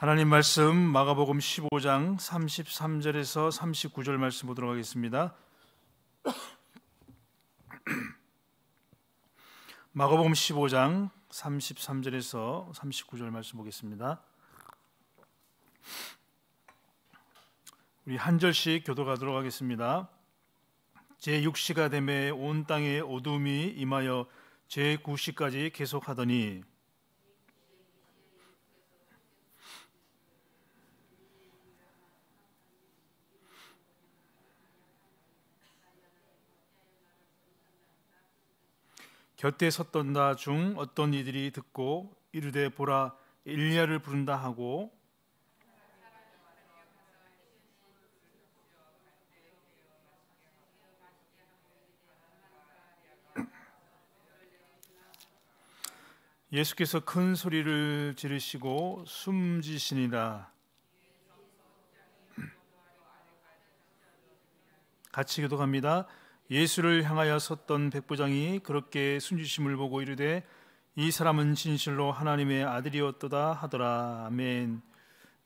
하나님 말씀 마가복음 15장 33절에서 39절 말씀 보도록 하겠습니다. 마가복음 15장 33절에서 39절 말씀 보겠습니다. 우리 한 절씩 교도가도록 하겠습니다. 제 6시가 되매 온 땅에 어둠이 임하여 제 9시까지 계속하더니 곁에 섰던 다중 어떤 이들이 듣고 이르되 보라 엘리야를 부른다 하고 예수께서 큰 소리를 지르시고 숨지시니라 같이 기도합니다. 예수를 향하여 섰던 백부장이 그렇게 순주심을 보고 이르되 이 사람은 진실로 하나님의 아들이었도다 하더라 아멘.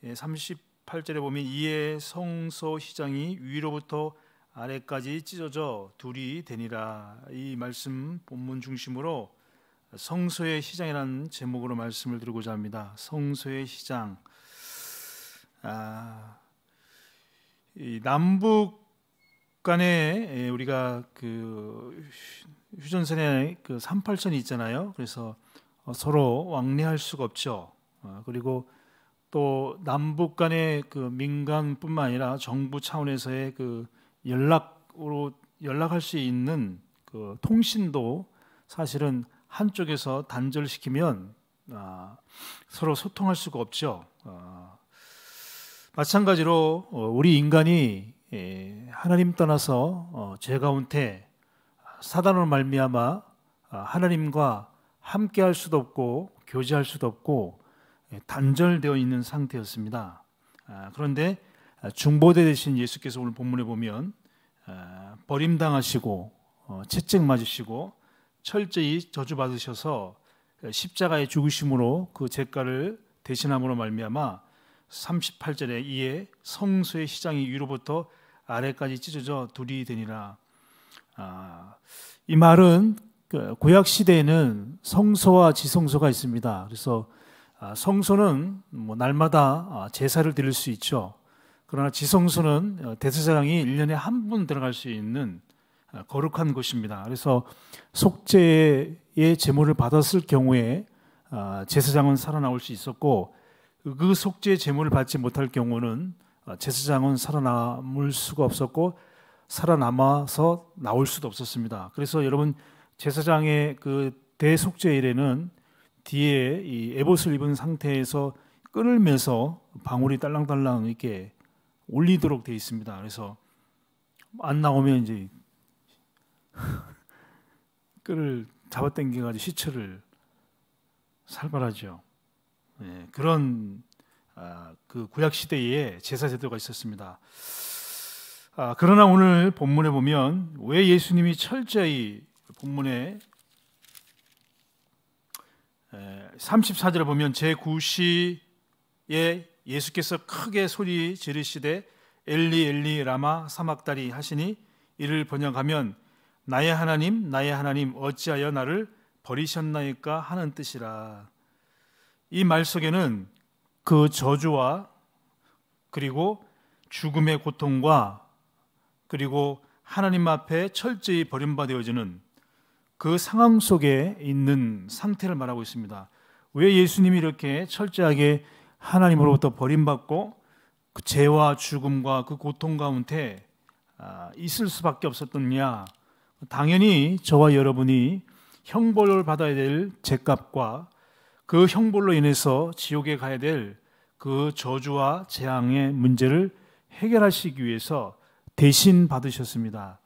38절에 예, 보면 이에 성소 시장이 위로부터 아래까지 찢어져 둘이 되니라 이 말씀 본문 중심으로 성소의 시장이라는 제목으로 말씀을 드리고자 합니다. 성소의 시장. 아, 남북 북한에 예, 우리가 그 휴전선에 그 38선이 있잖아요. 그래서 어, 서로 왕래할 수가 없죠. 어, 그리고 또 남북 간의 그 민간뿐만 아니라 정부 차원에서의 그 연락으로 연락할 수 있는 그 통신도 사실은 한쪽에서 단절시키면 아, 서로 소통할 수가 없죠. 어, 마찬가지로 우리 인간이 예, 하나님 떠나서 어, 죄 가운데 사단으로 말미암아 아, 하나님과 함께할 수도 없고 교제할 수도 없고 예, 단절되어 있는 상태였습니다. 아, 그런데 아, 중보대 되신 예수께서 오늘 본문에 보면 버림당하시고 어, 채찍 맞으시고 철저히 저주받으셔서 어, 십자가의 죽으심으로 그 죄가를 대신함으로 말미암아 38절에 이에 성수의 시장이 위로부터 아래까지 찢어져 둘이 되니라. 아, 이 말은 그 구약 시대에는 성소와 지성소가 있습니다. 그래서 아, 성소는 뭐 날마다 아, 제사를 드릴 수 있죠. 그러나 지성소는 어, 대사장이 1년에 한 번 들어갈 수 있는 어, 거룩한 곳입니다. 그래서 속죄의 제물을 받았을 경우에 아, 제사장은 살아나올 수 있었고 그 속죄의 제물을 받지 못할 경우는 아, 제사장은 살아남을 수가 없었고 살아남아서 나올 수도 없었습니다. 그래서 여러분 제사장의 그 대속제일에는 뒤에 이 에봇을 입은 상태에서 끊으면서 방울이 딸랑딸랑 이렇게 올리도록 되어 있습니다. 그래서 안 나오면 이제 끌을 잡아당겨가지고 시체를 살발하죠. 예, 네, 그런 아, 그 구약 시대에 제사 제도가 있었습니다. 아, 그러나 오늘 본문에 보면 왜 예수님이 철저히 본문에 34절을 보면 제9시에 예수께서 크게 소리 지르시되 엘리 엘리 라마 사막다리 하시니 이를 번역하면 나의 하나님 나의 하나님 어찌하여 나를 버리셨나이까 하는 뜻이라 이 말 속에는 그 저주와 그리고 죽음의 고통과 그리고 하나님 앞에 철저히 버림받아지는 그 상황 속에 있는 상태를 말하고 있습니다. 왜 예수님이 이렇게 철저하게 하나님으로부터 버림받고 그 죄와 죽음과 그 고통 가운데 아, 있을 수밖에 없었느냐? 당연히 저와 여러분이 형벌을 받아야 될 죄값과 그 형벌로 인해서 지옥에 가야 될 그 저주와 재앙의 문제를 해결하시기 위해서 대신 받으셨습니다.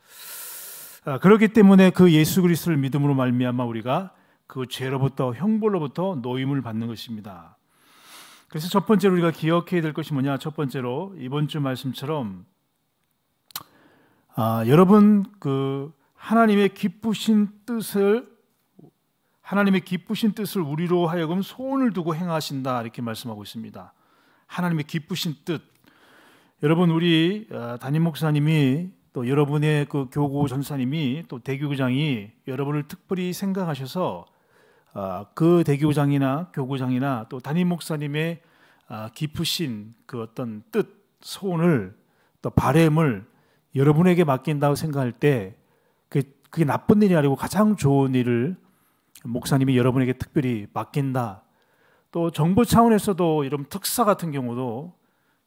아, 그렇기 때문에 그 예수 그리스도를 믿음으로 말미암아 우리가 그 죄로부터 형벌로부터 노임을 받는 것입니다. 그래서 첫 번째로 우리가 기억해야 될 것이 뭐냐? 첫 번째로 이번 주 말씀처럼 아, 여러분 그 하나님의 기쁘신 뜻을 하나님의 기쁘신 뜻을 우리로 하여금 소원을 두고 행하신다 이렇게 말씀하고 있습니다. 하나님의 기쁘신 뜻. 여러분 우리 어, 담임 목사님이 또 여러분의 그 교구 전사님이 또 대교구장이 여러분을 특별히 생각하셔서 어, 그 대교구장이나 교구장이나 또 담임 목사님의 어, 기쁘신 그 어떤 뜻, 소원을 또 바램을 여러분에게 맡긴다고 생각할 때 그, 그게, 나쁜 일이 아니고 가장 좋은 일을 목사님이 여러분에게 특별히 맡긴다. 또 정부 차원에서도 이런 특사 같은 경우도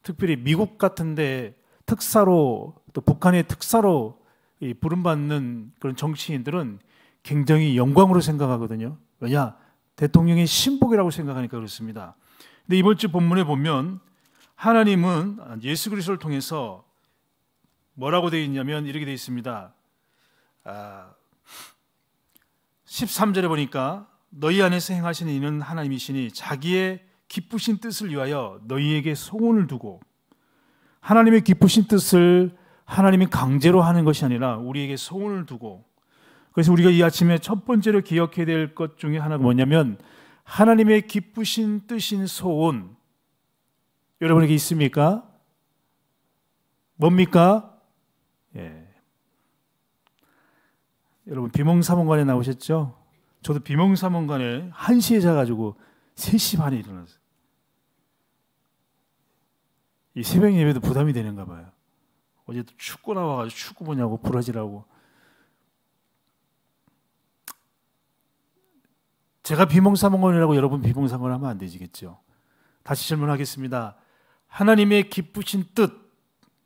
특별히 미국 같은데 특사로 또 북한의 특사로 이 부름받는 그런 정치인들은 굉장히 영광으로 생각하거든요. 왜냐 대통령의 신복이라고 생각하니까 그렇습니다. 근데 이번 주 본문에 보면 하나님은 예수 그리스도를 통해서 뭐라고 되어 있냐면 이렇게 되어 있습니다. 아, 13절에 보니까 너희 안에서 행하신 이는 하나님이시니 자기의 기쁘신 뜻을 위하여 너희에게 소원을 두고 하나님의 기쁘신 뜻을 하나님이 강제로 하는 것이 아니라 우리에게 소원을 두고 그래서 우리가 이 아침에 첫 번째로 기억해야 될 것 중에 하나가 뭐냐면 하나님의 기쁘신 뜻인 소원 여러분에게 있습니까? 뭡니까? 예. 여러분 비몽사몽관에 나오셨죠? 저도 비몽사몽관에 1시에 자가지고 3시 반에 일어났어요. 이 새벽 예배도 부담이 되는가 봐요. 어제 또 축구 나와가지고 축구 보냐고 브라질하고 제가 비몽사몽관이라고 여러분 비몽사몽을 하면 안 되시겠죠. 다시 질문하겠습니다. 하나님의 기쁘신 뜻,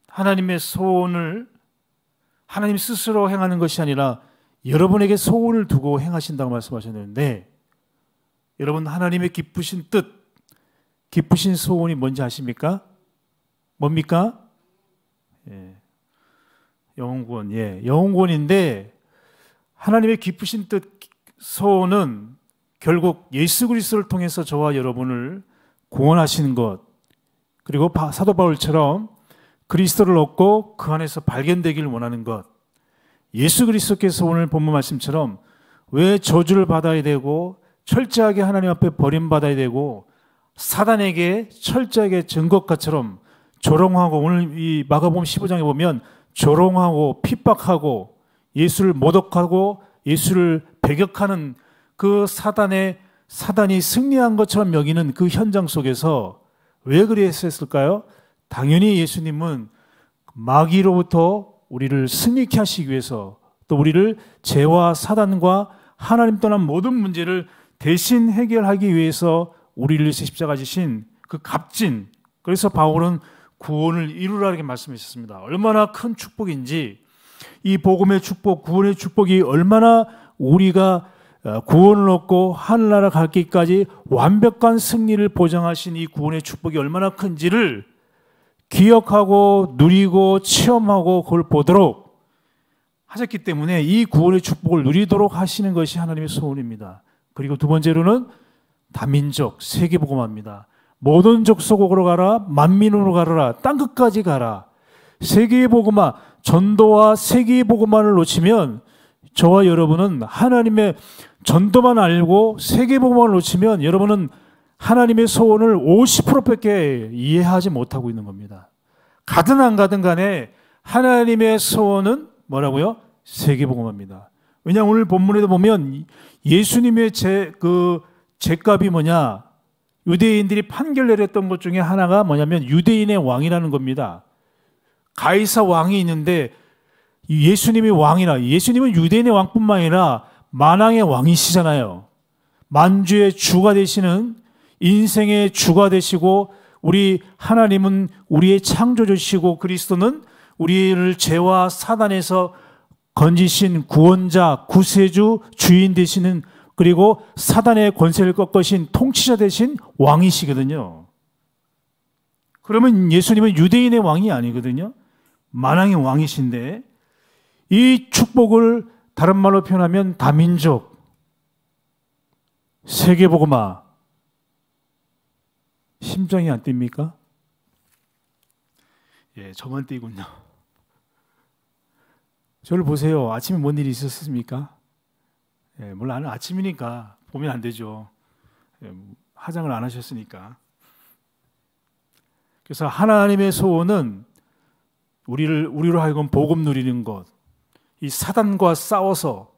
하나님의 소원을 하나님 스스로 행하는 것이 아니라 여러분에게 소원을 두고 행하신다고 말씀하셨는데 여러분 하나님의 기쁘신 뜻, 기쁘신 소원이 뭔지 아십니까? 뭡니까? 예. 영원 예. 영원인데 하나님의 기쁘신 뜻 소원은 결국 예수 그리스도를 통해서 저와 여러분을 구원하시는 것. 그리고 사도 바울처럼 그리스도를 얻고 그 안에서 발견되기를 원하는 것. 예수 그리스도께서 오늘 본문 말씀처럼 왜 저주를 받아야 되고 철저하게 하나님 앞에 버림받아야 되고 사단에게 철저하게 증거가처럼 조롱하고 오늘 이 마가복음 15장에 보면 조롱하고 핍박하고 예수를 모독하고 예수를 배격하는 그 사단의 사단이 승리한 것처럼 여기는 그 현장 속에서 왜 그랬을까요? 당연히 예수님은 마귀로부터 우리를 승리케 하시기 위해서 또 우리를 죄와 사단과 하나님 떠난 모든 문제를 대신 해결하기 위해서 우리를 십자가 지신 그 값진 그래서 바울은 구원을 이루라 이렇게 말씀하셨습니다. 얼마나 큰 축복인지 이 복음의 축복, 구원의 축복이 얼마나 우리가 어, 구원을 얻고 하늘나라 갈기까지 완벽한 승리를 보장하신 이 구원의 축복이 얼마나 큰지를 기억하고 누리고 체험하고 그걸 보도록 하셨기 때문에 이 구원의 축복을 누리도록 하시는 것이 하나님의 소원입니다. 그리고 두 번째로는 다민족 세계복음합니다 모든 족속으로 가라 만민으로 가라 땅 끝까지 가라 세계 복음화 전도와 세계 복음화를 놓치면 저와 여러분은 하나님의 전도만 알고 세계 복음화를 놓치면 여러분은 하나님의 소원을 50%밖에 이해하지 못하고 있는 겁니다. 가든 안 가든 간에 하나님의 소원은 뭐라고요? 세계복음합니다. 왜냐하면 오늘 본문에도 보면 예수님의 제, 그, 죄값이 뭐냐? 유대인들이 판결 내렸던 것 중에 하나가 뭐냐면 유대인의 왕이라는 겁니다. 가이사 왕이 있는데 예수님이 왕이라, 예수님은 유대인의 왕뿐만 아니라 만왕의 왕이시잖아요. 만주의 주가 되시는 인생의 주가 되시고 우리 하나님은 우리의 창조주시고 그리스도는 우리를 죄와 사단에서 건지신 구원자, 구세주, 주인 되시는 그리고 사단의 권세를 꺾으신 통치자 되신 왕이시거든요. 그러면 예수님은 유대인의 왕이 아니거든요. 만왕의 왕이신데 이 축복을 다른 말로 표현하면 다민족, 세계보고마, 심장이 안 뜁니까? 예, 저만 뛰군요. 저를 보세요. 아침에 뭔 일이 있었습니까? 예, 물론 아침이니까 보면 안 되죠. 예, 화장을 안 하셨으니까. 그래서 하나님의 소원은 우리를 우리로 하여금 복음 누리는 것, 이 사단과 싸워서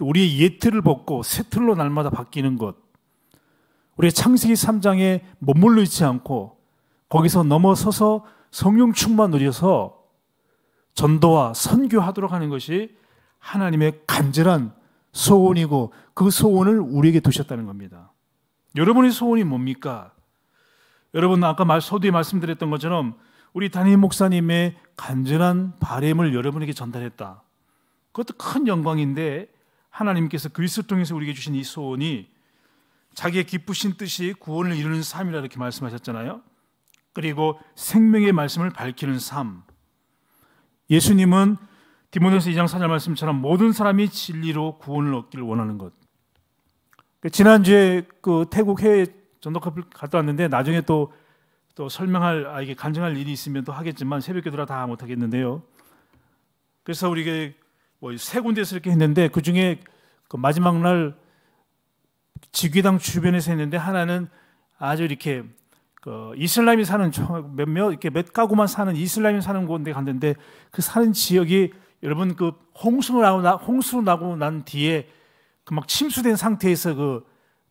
우리의 예틀을 벗고 새 틀로 날마다 바뀌는 것, 우리가 창세기 3장에 머물러 있지 않고 거기서 넘어서서 성령 충만 누려서 전도와 선교하도록 하는 것이 하나님의 간절한 소원이고 그 소원을 우리에게 두셨다는 겁니다. 여러분의 소원이 뭡니까? 여러분 아까 말, 서두에 말씀드렸던 것처럼 우리 담임 목사님의 간절한 바램을 여러분에게 전달했다. 그것도 큰 영광인데 하나님께서 그리스도 통해서 우리에게 주신 이 소원이 자기의 기쁘신 뜻이 구원을 이루는 삶이라 이렇게 말씀하셨잖아요. 그리고 생명의 말씀을 밝히는 삶. 예수님은 디모데서 2장 4절 말씀처럼 모든 사람이 진리로 구원을 얻기를 원하는 것. 그 지난주에 그 태국 해외 전도 커플 갔다 왔는데 나중에 또 또 설명할 아 이게 간증할 일이 있으면 또 하겠지만 새벽 기도라 다 못 하겠는데요. 그래서 우리가 뭐세 군데서 에 이렇게 했는데 그 중에 그 마지막 날 지귀당 주변에서 했는데 하나는 아주 이렇게 그 이슬람이 사는 몇몇 이렇게 몇 가구만 사는 이슬람이 사는 곳인데 갔는데 그 사는 지역이 여러분 그 홍수로 나고 나, 홍수로 나고 난 뒤에 그 막 침수된 상태에서 그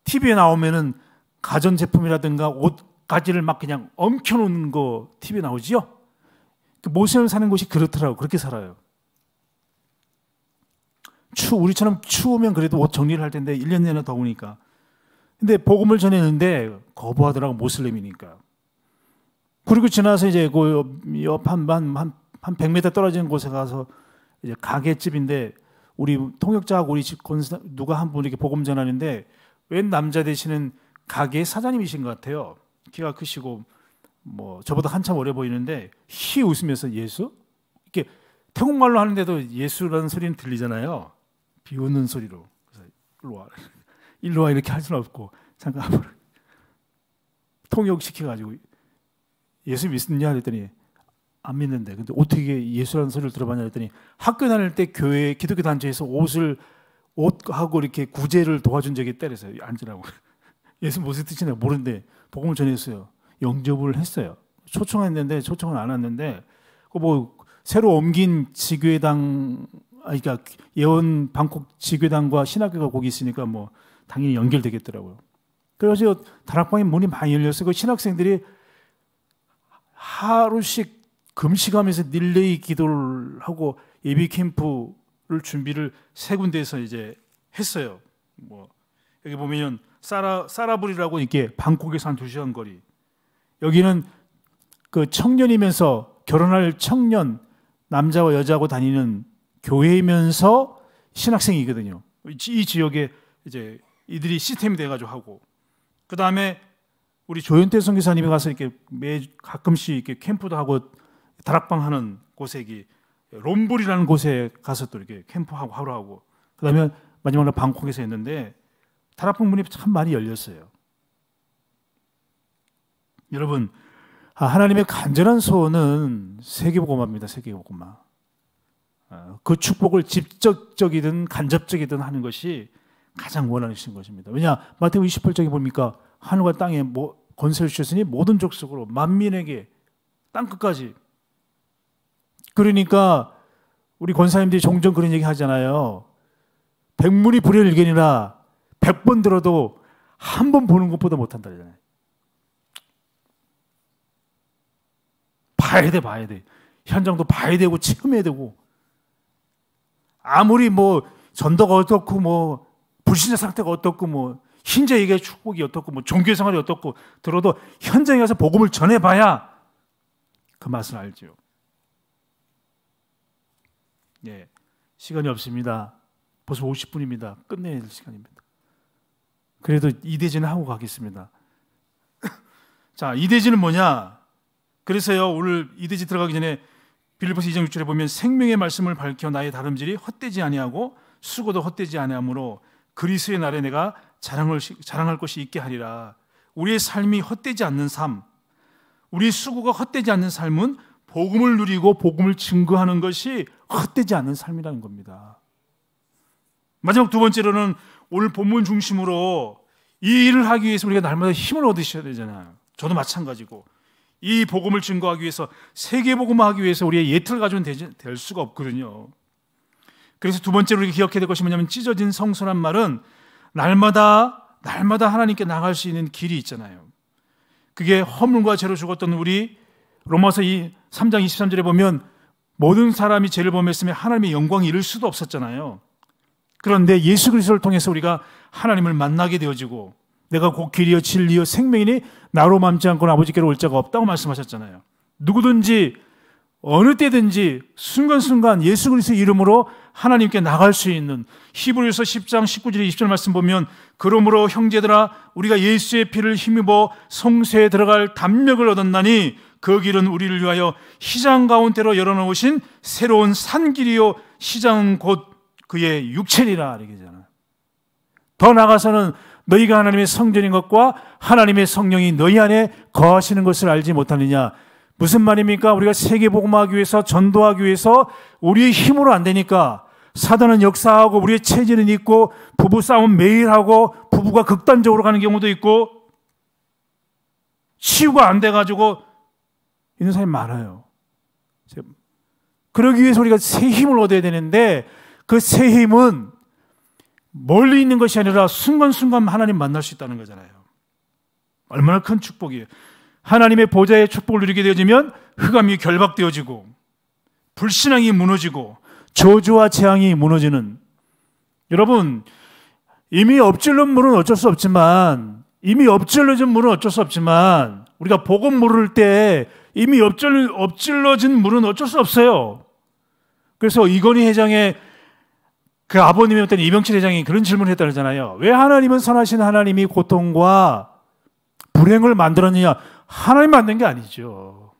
TV에 나오면은 가전 제품이라든가 옷 가지를 막 그냥 엉켜 놓은 거 TV에 나오지요. 그 모세를 사는 곳이 그렇더라고 그렇게 살아요. 추 우리처럼 추우면 그래도 옷 정리를 할 텐데 1년 내내 더우니까. 근데 복음을 전했는데 거부하더라고 모슬림이니까. 그리고 지나서 이제 그 옆한한한 한, 한 100m 떨어진 곳에 가서 이제 가게집인데 우리 통역자하고 우리 집 권사 누가 한 분 이렇게 복음 전하는데 웬 남자 되시는 가게 사장님이신 것 같아요. 키가 크시고 뭐 저보다 한참 오래 보이는데 히 웃으면서 예수 이렇게 태국말로 하는데도 예수라는 소리는 들리잖아요. 비웃는 소리로 일로 와 일로 와 이렇게 할 수는 없고 잠깐 통역시켜 가지고 예수 믿느냐 그랬더니 안 믿는데 근데 어떻게 예수라는 소리를 들어봤냐 그랬더니 학교 다닐 때 교회 기독교 단체에서 옷을 옷하고 이렇게 구제를 도와준 적이 때려서 앉으라고 예수 무슨 뜻이냐 모르는데 복음을 전했어요 영접을 했어요 초청했는데 초청을 안 왔는데 그 뭐 새로 옮긴 지교회당 아 그러니까 예원 방콕 지교단과 신학교가 거기 있으니까 뭐 당연히 연결되겠더라고요. 그래서 다락방에 문이 많이 열려서 그 신학생들이 하루씩 금식하면서 닐레이 기도를 하고 예비 캠프를 준비를 세 군데에서 이제 했어요. 뭐 여기 보면 사라 사라불이라고 이렇게 방콕에서 한 두 시간 거리. 여기는 그 청년이면서 결혼할 청년 남자와 여자하고 다니는 교회이면서 신학생이거든요. 이 지역에 이제 이들이 시스템이 돼가지고 하고 그 다음에 우리 조현태 선교사님이 가서 이렇게 매 가끔씩 이렇게 캠프도 하고 다락방 하는 곳에기 롬불이라는 곳에 가서 또 이렇게 캠프하고 하루 하고 그 다음에 마지막으로 방콕에서 했는데 다락방 문이 참 많이 열렸어요. 여러분 아, 하나님의 간절한 소원은 세계복음화니다 세계복음화. 어, 그 축복을 직접적이든 간접적이든 하는 것이 가장 원하는 것입니다. 왜냐 마태복음 28장에 보니까 하늘과 땅에 뭐 권세를 주셨으니 모든 족속으로 만민에게 땅 끝까지. 그러니까 우리 권사님들이 종종 그런 얘기 하잖아요. 백문이 불여일견이라 백번 들어도 한 번 보는 것보다 못한다 봐야 돼, 봐야 돼. 현장도 봐야 되고 체험해야 되고 아무리 뭐 전도가 어떻고 뭐 불신자 상태가 어떻고 뭐 신자에게 축복이 어떻고 뭐 종교 생활이 어떻고 들어도 현장에 가서 복음을 전해봐야 그 맛을 알죠. 예, 시간이 없습니다. 벌써 50분입니다. 끝내야 될 시간입니다. 그래도 이대진는 하고 가겠습니다. 자, 이대진은 뭐냐? 그래서요 오늘 이대지 들어가기 전에 빌립보서 2장 6절에 보면 생명의 말씀을 밝혀 나의 다름질이 헛되지 아니하고 수고도 헛되지 아니하므로 그리스의 날에 내가 자랑을, 자랑할 것이 있게 하리라. 우리의 삶이 헛되지 않는 삶, 우리의 수고가 헛되지 않는 삶은 복음을 누리고 복음을 증거하는 것이 헛되지 않는 삶이라는 겁니다. 마지막 두 번째로는 오늘 본문 중심으로 이 일을 하기 위해서 우리가 날마다 힘을 얻으셔야 되잖아요. 저도 마찬가지고 이 복음을 증거하기 위해서 세계 복음화하기 위해서 우리의 예틀 가지고는 되지, 될 수가 없거든요. 그래서 두 번째로 우리가 기억해야 될 것이 뭐냐면 찢어진 성소란 말은 날마다 날마다 하나님께 나갈 수 있는 길이 있잖아요. 그게 허물과 죄로 죽었던 우리 로마서 이 3장 23절에 보면 모든 사람이 죄를 범했으며 하나님의 영광이 이를 수도 없었잖아요. 그런데 예수 그리스도를 통해서 우리가 하나님을 만나게 되어지고 내가 곧 길이요 진리요 생명이니 나로 맘지 않고는 아버지께로 올 자가 없다고 말씀하셨잖아요. 누구든지 어느 때든지 순간순간 예수 그리스도의 이름으로 하나님께 나갈 수 있는 히브리서 10장 19절에 20절 말씀 보면 그러므로 형제들아 우리가 예수의 피를 힘입어 성세에 들어갈 담력을 얻었나니 그 길은 우리를 위하여 시장 가운데로 열어놓으신 새로운 산길이요 시장은 곧 그의 육체리라 이렇게 되잖아요. 더 나가서는 아 너희가 하나님의 성전인 것과 하나님의 성령이 너희 안에 거하시는 것을 알지 못하느냐. 무슨 말입니까? 우리가 세계 복음하기 위해서 전도하기 위해서 우리의 힘으로 안 되니까 사단은 역사하고 우리의 체질은 있고 부부 싸움 매일 하고 부부가 극단적으로 가는 경우도 있고 치유가 안 돼가지고 있는 사람이 많아요. 그러기 위해서 우리가 새 힘을 얻어야 되는데 그 새 힘은 멀리 있는 것이 아니라 순간순간 하나님 만날 수 있다는 거잖아요. 얼마나 큰 축복이에요. 하나님의 보좌의 축복을 누리게 되어지면 흑암이 결박되어지고 불신앙이 무너지고 저주와 재앙이 무너지는 여러분 이미 엎질른 물은 어쩔 수 없지만 이미 엎질러진 물은 어쩔 수 없지만 우리가 복음 물을 때 이미 엎질러진 물은 어쩔 수 없어요. 그래서 이건희 회장의 그 아버님이었던 이병철 회장이 그런 질문을 했다 그러잖아요. 왜 하나님은 선하신 하나님이 고통과 불행을 만들었느냐? 하나님 만든 게 아니죠.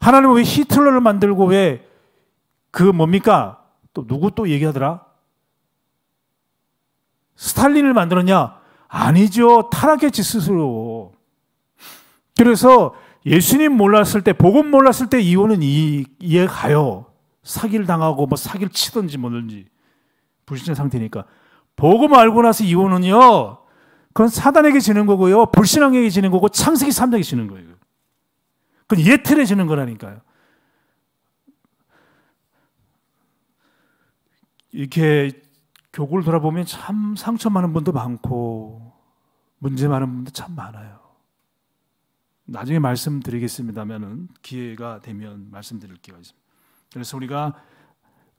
하나님은 왜 히틀러를 만들고 왜 그 뭡니까? 또 누구 또 얘기하더라? 스탈린을 만들었냐? 아니죠. 타락했지 스스로. 그래서 예수님 몰랐을 때, 복음 몰랐을 때 이혼은 이해가요. 사기를 당하고 뭐 사기를 치든지 뭐든지 불신의 상태니까 보고 말고 나서 이혼은요. 그건 사단에게 지는 거고요. 불신앙에게 지는 거고 창세기 3장에 지는 거예요. 그건 예틀에 지는 거라니까요. 이렇게 교구를 돌아보면 참 상처 많은 분도 많고 문제 많은 분도 참 많아요. 나중에 말씀드리겠습니다만 기회가 되면 말씀드릴 기회가 있습니다. 그래서 우리가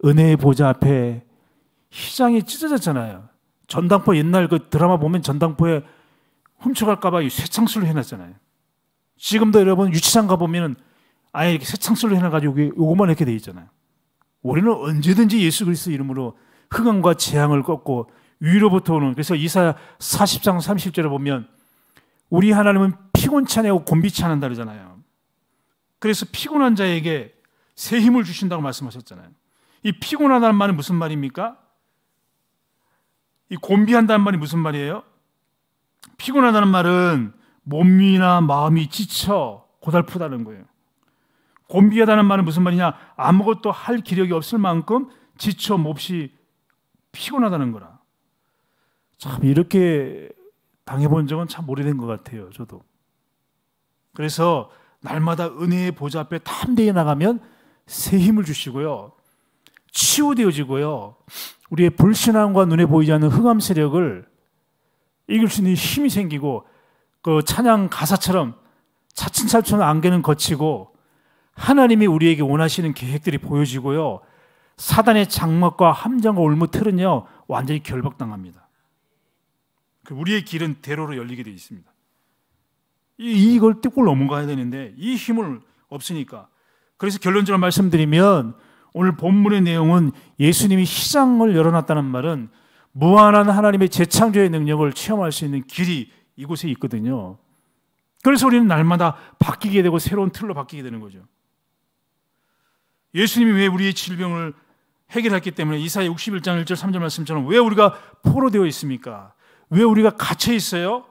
은혜의 보좌 앞에 시장이 찢어졌잖아요. 전당포 옛날 그 드라마 보면 전당포에 훔쳐갈까봐 쇠창술로 해놨잖아요. 지금도 여러분 유치장 가보면 아예 이렇게 쇠창술로 해놔가지고 요것만 이렇게 돼 있잖아요. 우리는 언제든지 예수 그리스 이름으로 흑암과 재앙을 꺾고 위로부터 오는 그래서 이사 40장 30절에 보면 우리 하나님은 피곤치 않고 곤비치 않는다 그러잖아요. 그래서 피곤한 자에게 새 힘을 주신다고 말씀하셨잖아요. 이 피곤하다는 말은 무슨 말입니까? 이 곤비한다는 말이 무슨 말이에요? 피곤하다는 말은 몸이나 마음이 지쳐 고달프다는 거예요. 곤비하다는 말은 무슨 말이냐? 아무것도 할 기력이 없을 만큼 지쳐 몹시 피곤하다는 거라. 참 이렇게 당해본 적은 참 오래된 것 같아요. 저도. 그래서 날마다 은혜의 보좌 앞에 탐대에 나가면 새 힘을 주시고요. 치유되어지고요. 우리의 불신앙과 눈에 보이지 않는 흑암 세력을 이길 수 있는 힘이 생기고 그 찬양 가사처럼 차츰차츰 안개는 거치고 하나님이 우리에게 원하시는 계획들이 보여지고요. 사단의 장막과 함정과 올무틀은요. 완전히 결박당합니다. 그 우리의 길은 대로로 열리게 되어 있습니다. 이걸 띠골 넘어가야 되는데 이 힘을 없으니까 그래서 결론적으로 말씀드리면 오늘 본문의 내용은 예수님이 시장을 열어놨다는 말은 무한한 하나님의 재창조의 능력을 체험할 수 있는 길이 이곳에 있거든요. 그래서 우리는 날마다 바뀌게 되고 새로운 틀로 바뀌게 되는 거죠. 예수님이 왜 우리의 질병을 해결했기 때문에 이사의 61장 1절 3절 말씀처럼 왜 우리가 포로되어 있습니까? 왜 우리가 갇혀 있어요?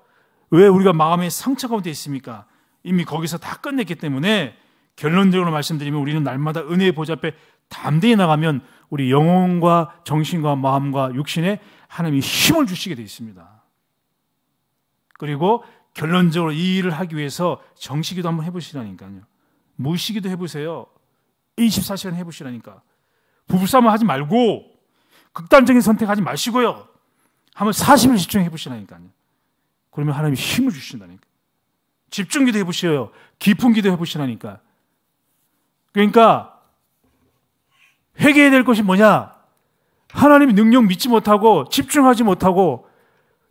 왜 우리가 마음의 상처 가 되어 있습니까? 이미 거기서 다 끝냈기 때문에 결론적으로 말씀드리면 우리는 날마다 은혜의 보좌 앞에 담대히 나가면 우리 영혼과 정신과 마음과 육신에 하나님이 힘을 주시게 되어 있습니다. 그리고 결론적으로 이 일을 하기 위해서 정시기도 한번 해보시라니까요. 무시기도 해보세요. 24시간 해보시라니까. 부부싸움 하지 말고 극단적인 선택하지 마시고요. 한번 40일 집중해 보시라니까요. 그러면 하나님이 힘을 주신다니까. 집중 기도 해보시요. 어 깊은 기도 해보시라니까. 그러니까 회개해야 될 것이 뭐냐? 하나님 능력 믿지 못하고 집중하지 못하고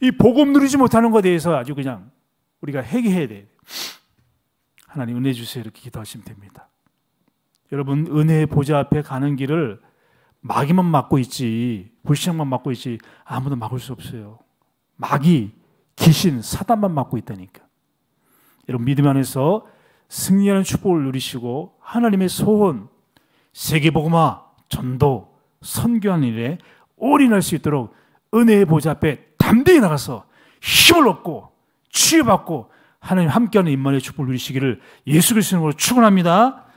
이 복음 누리지 못하는 것에 대해서 아주 그냥 우리가 회개해야 돼. 하나님 은혜 주세요 이렇게 기도하시면 됩니다. 여러분 은혜의 보좌 앞에 가는 길을 마귀만 막고 있지 불신만 막고 있지 아무도 막을 수 없어요. 마귀, 귀신, 사단만 막고 있다니까. 여러분 믿음 안에서 승리하는 축복을 누리시고 하나님의 소원, 세계복음화, 전도, 선교하는 일에 올인할 수 있도록 은혜의 보좌 앞에 담대히 나가서 힘을 얻고 치유받고 하나님 함께하는 인만의 축복을 누리시기를 예수 그리스도로 축원합니다.